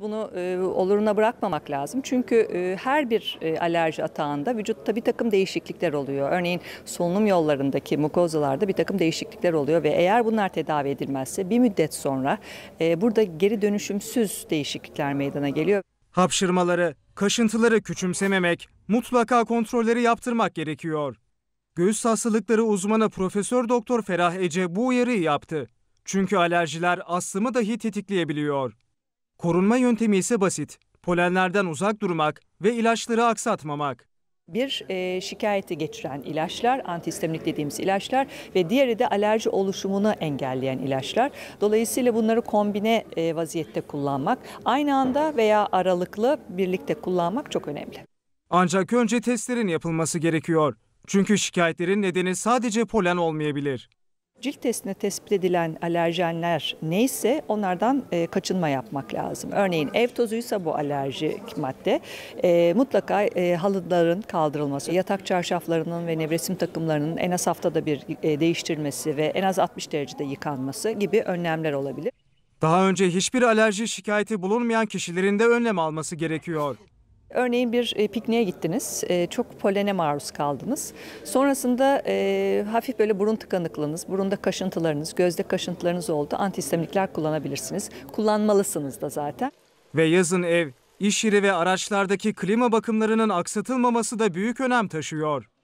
Bunu e, oluruna bırakmamak lazım. Çünkü e, her bir e, alerji atağında vücutta bir takım değişiklikler oluyor. Örneğin solunum yollarındaki mukozalarda bir takım değişiklikler oluyor ve eğer bunlar tedavi edilmezse bir müddet sonra e, burada geri dönüşümsüz değişiklikler meydana geliyor. Hapşırmaları, kaşıntıları küçümsememek, mutlaka kontrolleri yaptırmak gerekiyor. Göğüs hastalıkları uzmanı Profesör Doktor Ferah Ece bu uyarıyı yaptı. Çünkü alerjiler astımı dahi tetikleyebiliyor. Korunma yöntemi ise basit. Polenlerden uzak durmak ve ilaçları aksatmamak. Bir e, şikayeti geçiren ilaçlar, antihistaminik dediğimiz ilaçlar ve diğeri de alerji oluşumunu engelleyen ilaçlar. Dolayısıyla bunları kombine e, vaziyette kullanmak, aynı anda veya aralıklı birlikte kullanmak çok önemli. Ancak önce testlerin yapılması gerekiyor. Çünkü şikayetlerin nedeni sadece polen olmayabilir. Cilt testinde tespit edilen alerjenler neyse onlardan e, kaçınma yapmak lazım. Örneğin ev tozuysa bu alerjik madde e, mutlaka e, halıların kaldırılması, yatak çarşaflarının ve nevresim takımlarının en az haftada bir e, değiştirilmesi ve en az 60 derecede yıkanması gibi önlemler olabilir. Daha önce hiçbir alerji şikayeti bulunmayan kişilerin de önlem alması gerekiyor. Örneğin bir e, pikniğe gittiniz, e, çok polene maruz kaldınız. Sonrasında e, hafif böyle burun tıkanıklığınız, burunda kaşıntılarınız, gözde kaşıntılarınız oldu. Antihistamikler kullanabilirsiniz. Kullanmalısınız da zaten. Ve yazın ev, iş yeri ve araçlardaki klima bakımlarının aksatılmaması da büyük önem taşıyor.